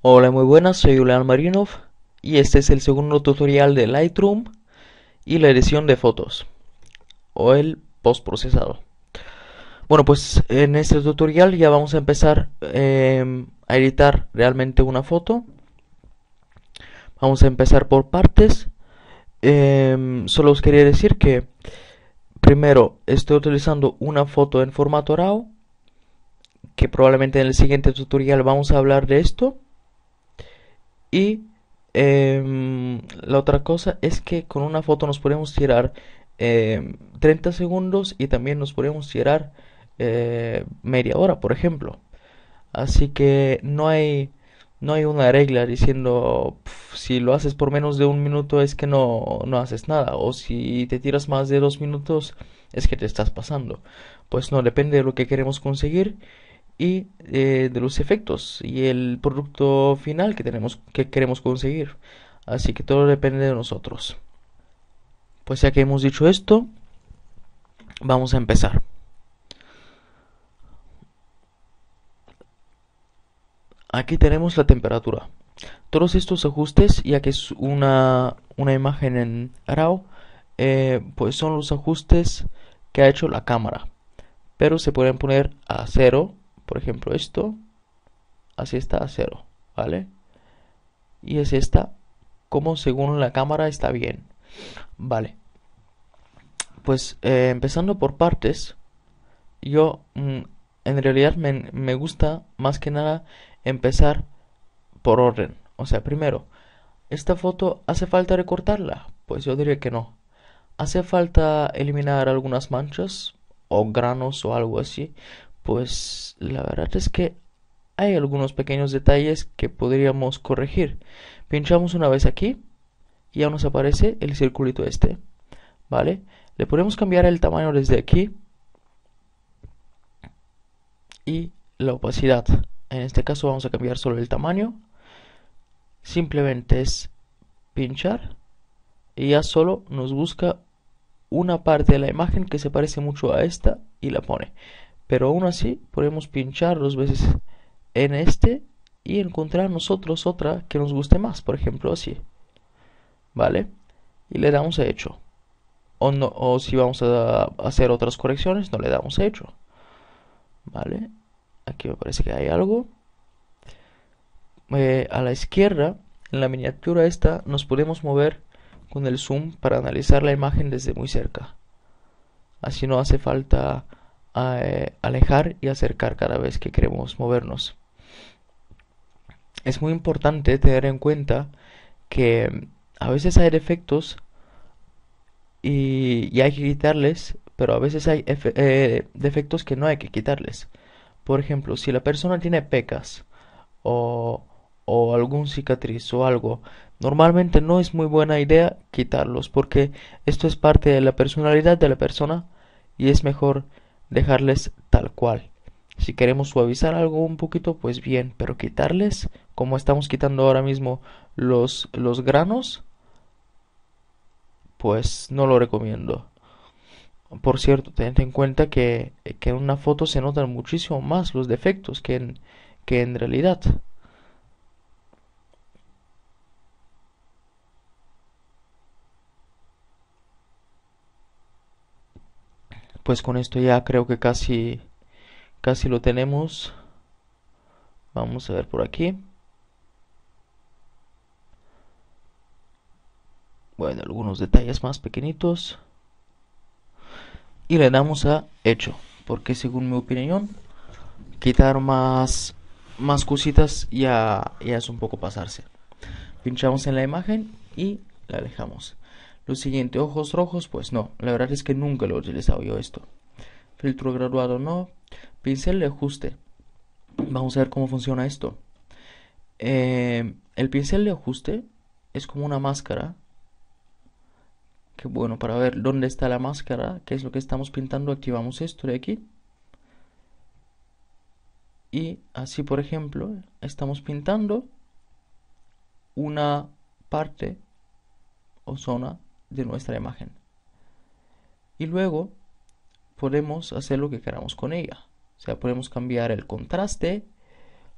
Hola muy buenas, soy Julian Marinov y este es el segundo tutorial de Lightroom y la edición de fotos o el post procesado Bueno, pues en este tutorial ya vamos a empezar em, a editar realmente una foto. Vamos a empezar por partes. Em, solo os quería decir que primero estoy utilizando una foto en formato RAW, que probablemente en el siguiente tutorial vamos a hablar de esto. Y em, la otra cosa es que con una foto nos podemos tirar 30 em, segundos y también nos podemos tirar eh, media hora, por ejemplo. Así que no hay, no hay una regla diciendo si lo haces por menos de un minuto es que no, no haces nada o si te tiras más de dos minutos es que te estás pasando. Pues no, depende de lo que queremos conseguir y eh, de los efectos y el producto final que tenemos que queremos conseguir así que todo depende de nosotros pues ya que hemos dicho esto, vamos a empezar. Aquí tenemos la temperatura. Todos estos ajustes, ya que es una, imagen en RAW, eh, pues son los ajustes que ha hecho la cámara. Pero se pueden poner a cero, por ejemplo esto, así está a cero, ¿vale? Y así está como según la cámara está bien. Vale. Pues eh, empezando por partes, yo mm, en realidad me, gusta más que nada empezar por orden. O sea, primero, ¿esta foto hace falta recortarla? Pues yo diría que no. ¿Hace falta eliminar algunas manchas o granos o algo así? Pues la verdad es que hay algunos pequeños detalles que podríamos corregir. Pinchamos una vez aquí y ya nos aparece el circulito este, ¿vale? Le podemos cambiar el tamaño desde aquí y la opacidad. En este caso vamos a cambiar solo el tamaño. Simplemente es pinchar y ya solo nos busca una parte de la imagen que se parece mucho a esta y la pone. Pero aún así podemos pinchar dos veces en este y encontrar nosotros otra que nos guste más, por ejemplo así. ¿vale? Y le damos hecho. O, no, si vamos a hacer otras correcciones, no le damos hecho. ¿Vale? Aquí me parece que hay algo. Eh, a la izquierda, en la miniatura esta, nos podemos mover con el zoom para analizar la imagen desde muy cerca. Así no hace falta eh, alejar y acercar cada vez que queremos movernos. Es muy importante tener en cuenta que a veces hay defectos y, hay que quitarles, pero a veces hay eh, defectos que no hay que quitarles. Por ejemplo, si la persona tiene pecas o, o algún cicatriz o algo, normalmente no es muy buena idea quitarlos porque esto es parte de la personalidad de la persona y es mejor dejarles tal cual. Si queremos suavizar algo un poquito, pues bien, pero quitarles, como estamos quitando ahora mismo los, los granos, pues no lo recomiendo. Por cierto, teniendo en cuenta que, en una foto se notan muchísimo más los defectos que en, que en realidad. Pues con esto ya creo que casi, casi lo tenemos. Vamos a ver por aquí. bueno, algunos detalles más pequeñitos. Y le damos a hecho, porque según mi opinión, quitar más, más cositas ya, ya es un poco pasarse. Pinchamos en la imagen y la alejamos. Lo siguiente, ojos rojos, pues no, la verdad es que nunca lo he utilizado yo esto. Filtro graduado no, pincel de ajuste. Vamos a ver cómo funciona esto. Eh, el pincel de ajuste es como una máscara que bueno, para ver dónde está la máscara, qué es lo que estamos pintando, activamos esto de aquí. Y así, por ejemplo, estamos pintando una parte o zona de nuestra imagen. Y luego podemos hacer lo que queramos con ella. O sea, podemos cambiar el contraste,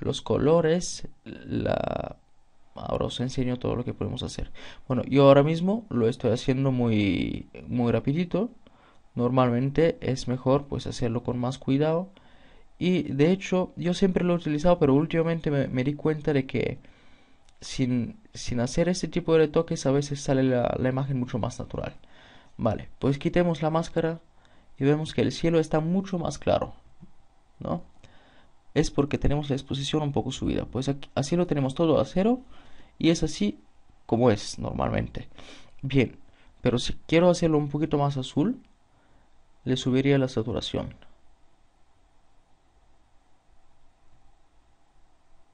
los colores, la ahora os enseño todo lo que podemos hacer. Bueno, yo ahora mismo lo estoy haciendo muy, muy rapidito. Normalmente es mejor pues hacerlo con más cuidado. Y de hecho yo siempre lo he utilizado, pero últimamente me, di cuenta de que sin, sin, hacer este tipo de retoques a veces sale la, imagen mucho más natural. Vale, pues quitemos la máscara y vemos que el cielo está mucho más claro. ¿No? es porque tenemos la exposición un poco subida. Pues así lo tenemos todo a cero y es así como es normalmente. Bien, pero si quiero hacerlo un poquito más azul, le subiría la saturación.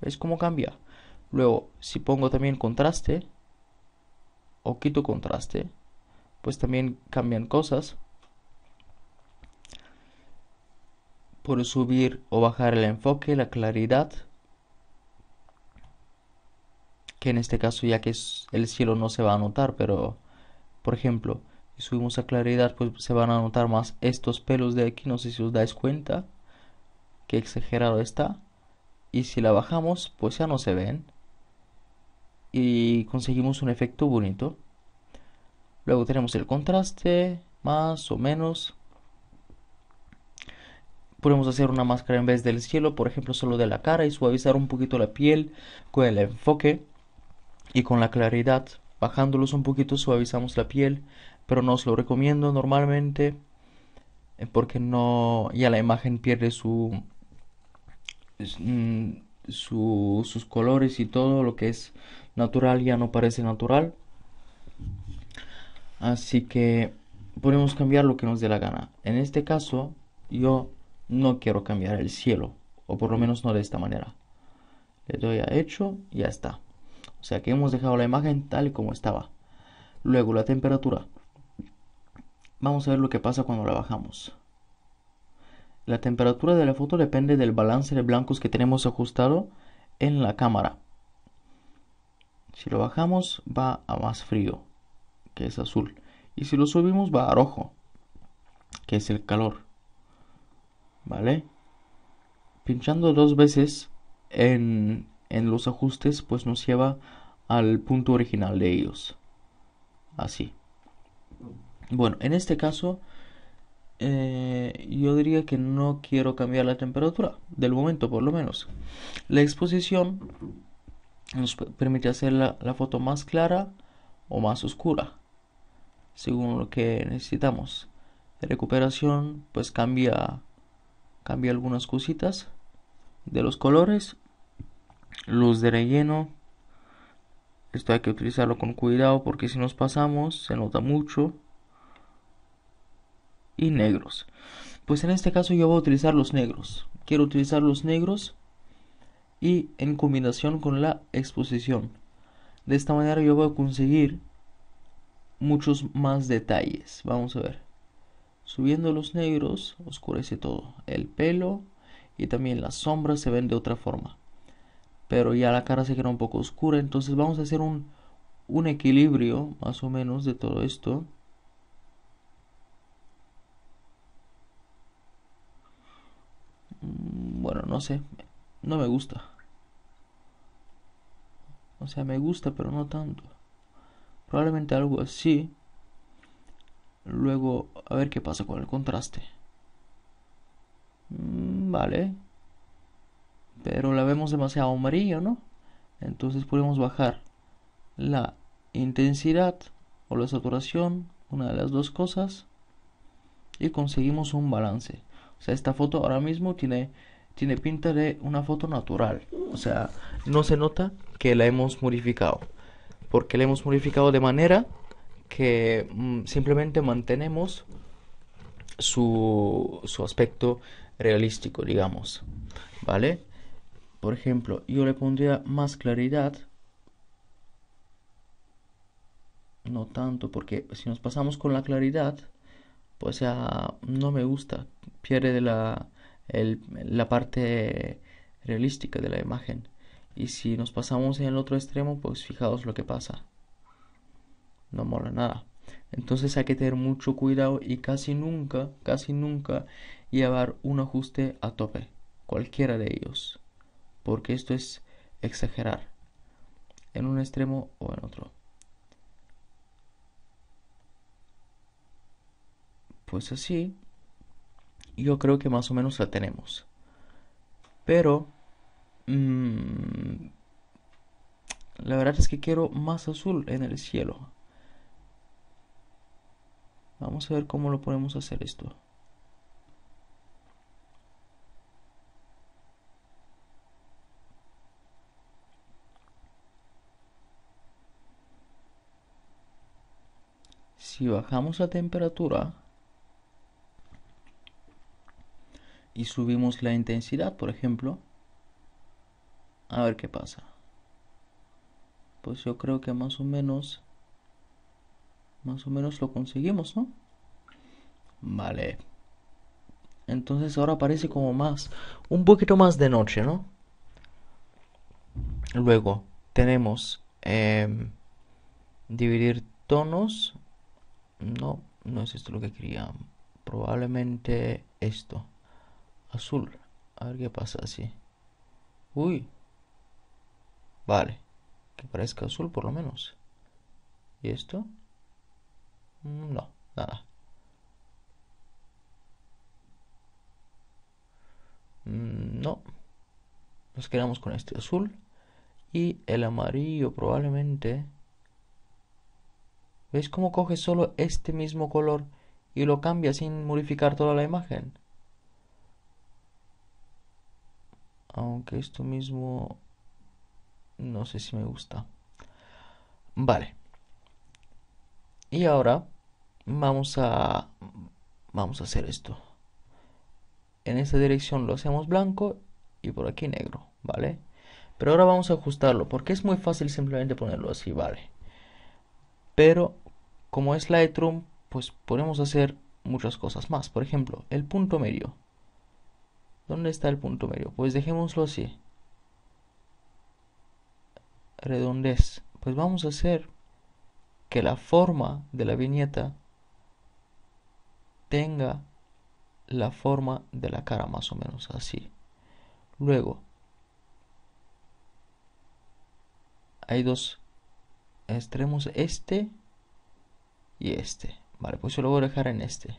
¿Ves cómo cambia? Luego, si pongo también contraste o quito contraste, pues también cambian cosas. Por subir o bajar el enfoque, la claridad, que en este caso ya que es el cielo no se va a notar, pero por ejemplo, si subimos a claridad, pues se van a notar más estos pelos de aquí, no sé si os dais cuenta, que exagerado está. Y si la bajamos, pues ya no se ven. Y conseguimos un efecto bonito. Luego tenemos el contraste, más o menos. Podemos hacer una máscara en vez del cielo, por ejemplo, solo de la cara y suavizar un poquito la piel con el enfoque y con la claridad, bajándolos un poquito suavizamos la piel, pero no os lo recomiendo normalmente eh, porque no ya la imagen pierde mm, su, sus colores y todo lo que es natural ya no parece natural. Así que podemos cambiar lo que nos dé la gana. En este caso, yo no quiero cambiar el cielo, o por lo menos no de esta manera. Le doy a hecho y ya está. O sea que hemos dejado la imagen tal y como estaba. Luego la temperatura. Vamos a ver lo que pasa cuando la bajamos. La temperatura de la foto depende del balance de blancos que tenemos ajustado en la cámara. Si lo bajamos va a más frío, que es azul. Y si lo subimos va a rojo, que es el calor. ¿Vale? Pinchando dos veces en en los ajustes pues nos lleva al punto original de ellos así bueno en este caso eh, yo diría que no quiero cambiar la temperatura del momento por lo menos la exposición nos permite hacer la, foto más clara o más oscura según lo que necesitamos la recuperación pues cambia cambia algunas cositas de los colores luz de relleno. Esto hay que utilizarlo con cuidado porque si nos pasamos se nota mucho. Y negros. Pues en este caso yo voy a utilizar los negros. Quiero utilizar los negros y en combinación con la exposición. De esta manera yo voy a conseguir muchos más detalles. Vamos a ver. Subiendo los negros oscurece todo. El pelo y también las sombras se ven de otra forma pero ya la cara se queda un poco oscura. Entonces vamos a hacer un, un equilibrio más o menos de todo esto. Mm, bueno, no sé, no me gusta. O sea, me gusta, pero no tanto. Probablemente algo así. Luego, a ver qué pasa con el contraste. Mm, vale pero la vemos demasiado amarillo, ¿no? Entonces podemos bajar la intensidad o la saturación, una de las dos cosas, y conseguimos un balance. O sea, esta foto ahora mismo tiene, tiene pinta de una foto natural. O sea, no se nota que la hemos modificado, porque la hemos modificado de manera que mm, simplemente mantenemos su, su aspecto realístico, digamos. ¿Vale? Por ejemplo, yo le pondría más claridad. No tanto, porque si nos pasamos con la claridad, pues ya ah, no me gusta. Pierde la, la parte realística de la imagen. Y si nos pasamos en el otro extremo, pues fijaos lo que pasa. No mola nada. Entonces hay que tener mucho cuidado y casi nunca, casi nunca llevar un ajuste a tope, cualquiera de ellos porque esto es exagerar en un extremo o en otro. Pues así, yo creo que más o menos la tenemos. Pero, mm, la verdad es que quiero más azul en el cielo. Vamos a ver cómo lo podemos hacer esto. si bajamos la temperatura y subimos la intensidad, por ejemplo, a ver qué pasa. Pues yo creo que más o menos más o menos lo conseguimos, ¿no? Vale. Entonces ahora parece como más un poquito más de noche, ¿no? Luego tenemos em, dividir tonos no, no es esto lo que quería. Probablemente esto. Azul. A ver qué pasa así. Uy. Vale. Que parezca azul por lo menos. ¿Y esto? Mm, no, nada. Mm, no. Nos quedamos con este azul. Y el amarillo probablemente ¿Veis cómo coge solo este mismo color y lo cambia sin modificar toda la imagen? Aunque esto mismo no sé si me gusta. Vale. Y ahora vamos a vamos a hacer esto. En esta dirección lo hacemos blanco y por aquí negro, ¿vale? Pero ahora vamos a ajustarlo porque es muy fácil simplemente ponerlo así, ¿vale? Pero como es Lightroom, pues podemos hacer muchas cosas más. Por ejemplo, el punto medio. ¿Dónde está el punto medio? Pues dejémoslo así. Redondez. Pues vamos a hacer que la forma de la viñeta tenga la forma de la cara más o menos así. Luego, hay dos extremos, este y este. Vale, pues yo lo voy a dejar en este.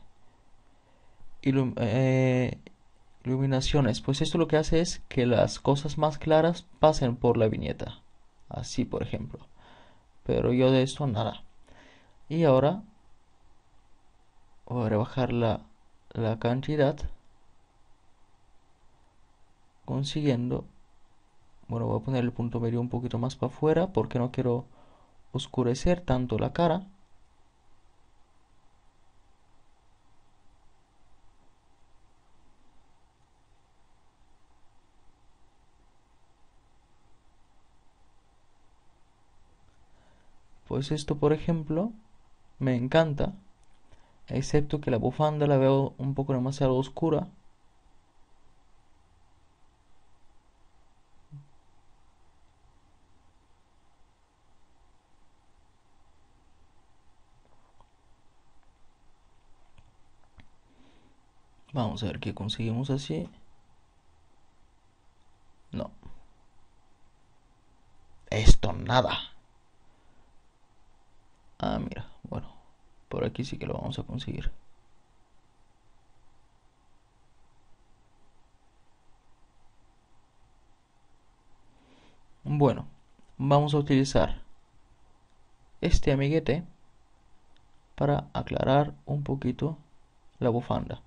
Eh, iluminaciones. Pues esto lo que hace es que las cosas más claras pasen por la viñeta. Así, por ejemplo. Pero yo de esto nada. Y ahora voy a rebajar la, la cantidad. Consiguiendo. Bueno, voy a poner el punto medio un poquito más para afuera porque no quiero oscurecer tanto la cara. Pues esto, por ejemplo, me encanta, excepto que la bufanda la veo un poco demasiado oscura. Vamos a ver qué conseguimos así. No. Esto nada. Por aquí sí que lo vamos a conseguir. Bueno, vamos a utilizar este amiguete para aclarar un poquito la bufanda.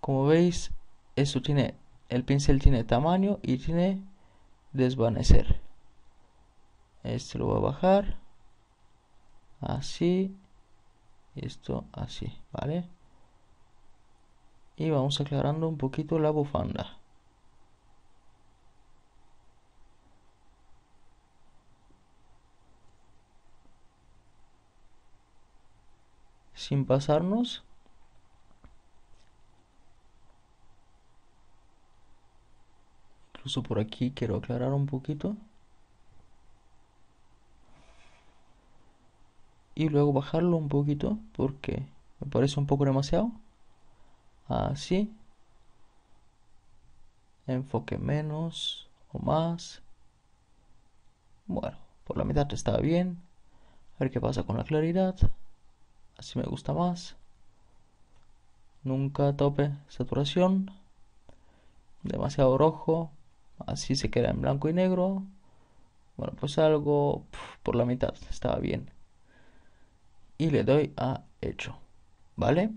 Como veis, esto tiene, el pincel tiene tamaño y tiene desvanecer. Este lo voy a bajar. Así esto así, ¿vale? Y vamos aclarando un poquito la bufanda. Sin pasarnos. Incluso por aquí quiero aclarar un poquito. y luego bajarlo un poquito porque me parece un poco demasiado. Así. Enfoque menos o más. Bueno, por la mitad estaba bien. A ver qué pasa con la claridad. Así me gusta más. Nunca tope saturación. Demasiado rojo. Así se queda en blanco y negro. Bueno, pues algo por la mitad. Estaba bien y le doy a hecho. ¿Vale?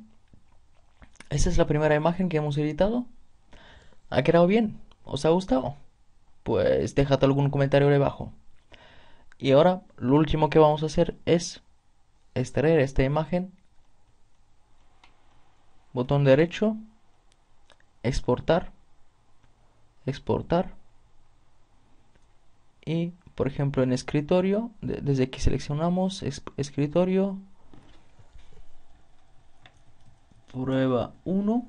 Esa es la primera imagen que hemos editado. ¿Ha quedado bien? ¿Os ha gustado? Pues déjate algún comentario debajo. Y ahora lo último que vamos a hacer es extraer esta imagen. Botón derecho. Exportar. Exportar. Y por ejemplo en escritorio, desde que seleccionamos escritorio, prueba 1,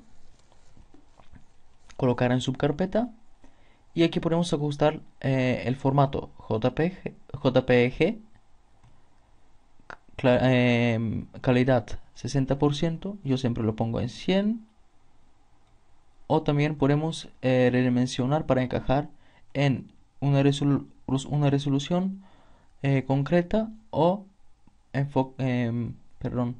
colocar en subcarpeta y aquí podemos ajustar eh, el formato JPG, JPG em, calidad 60%, yo siempre lo pongo en 100 o también podemos eh, redimensionar para encajar en una, resolución eh, concreta o Enfoque em, perdón,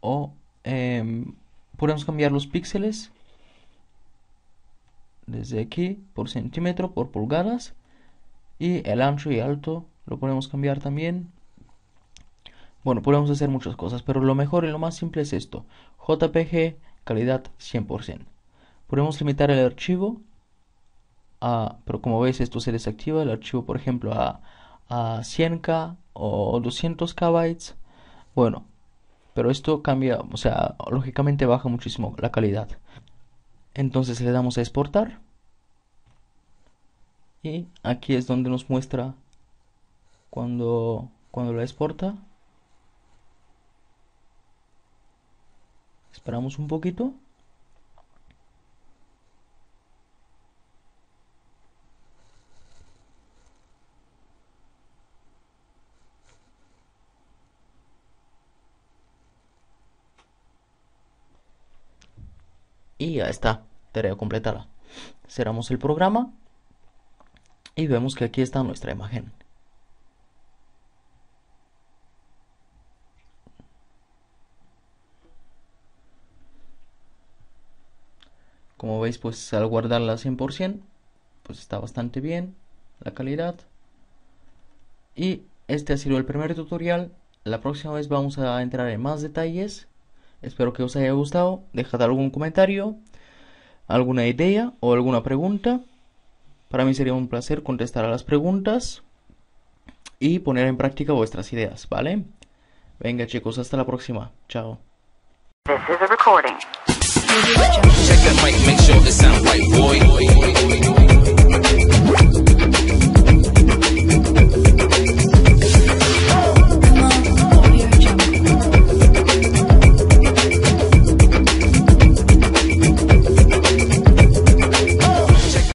o em, podemos cambiar los píxeles desde aquí por centímetro por pulgadas y el ancho y alto lo podemos cambiar también bueno podemos hacer muchas cosas pero lo mejor y lo más simple es esto jpg calidad 100% podemos limitar el archivo a, pero como veis esto se desactiva el archivo por ejemplo a, a 100k o 200k bueno pero esto cambia, o sea, lógicamente baja muchísimo la calidad. Entonces le damos a exportar. Y aquí es donde nos muestra cuando, cuando la exporta. Esperamos un poquito. Y ya está, tarea completada. Cerramos el programa y vemos que aquí está nuestra imagen. Como veis, pues al guardarla 100%, pues está bastante bien la calidad. Y este ha sido el primer tutorial. La próxima vez vamos a entrar en más detalles Espero que os haya gustado. Dejad algún comentario, alguna idea o alguna pregunta. Para mí sería un placer contestar a las preguntas y poner en práctica vuestras ideas, ¿vale? Venga chicos, hasta la próxima. Chao.